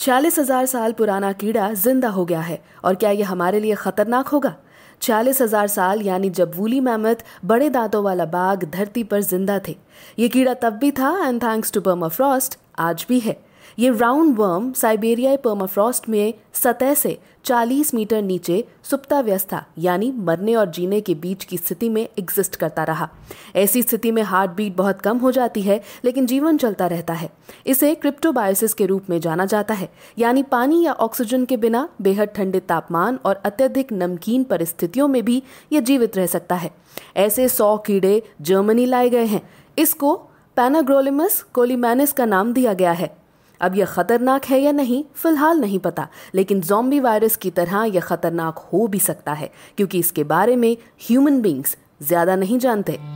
चालीस हजार साल पुराना कीड़ा जिंदा हो गया है और क्या यह हमारे लिए खतरनाक होगा चालीस हजार साल यानी जब वूली मैमथ बड़े दांतों वाला बाघ धरती पर जिंदा थे ये कीड़ा तब भी था and thanks to Burma Frost आज भी है ये राउंड वर्म साइबेरियाई पर्माफ्रॉस्ट में सतह से 40 मीटर नीचे सुप्ताव्यस्था यानी मरने और जीने के बीच की स्थिति में एग्जिस्ट करता रहा ऐसी स्थिति में हार्ट बीट बहुत कम हो जाती है लेकिन जीवन चलता रहता है इसे क्रिप्टोबायोसिस के रूप में जाना जाता है यानी पानी या ऑक्सीजन के बिना बेहद ठंडे तापमान और अत्यधिक नमकीन परिस्थितियों में भी यह जीवित रह सकता है ऐसे सौ कीड़े जर्मनी लाए गए हैं इसको पैनाग्रोलिमस कोलिमैनिस का नाम दिया गया है अब यह खतरनाक है या नहीं फिलहाल नहीं पता लेकिन जॉम्बी वायरस की तरह यह खतरनाक हो भी सकता है क्योंकि इसके बारे में ह्यूमन बींग्स ज़्यादा नहीं जानते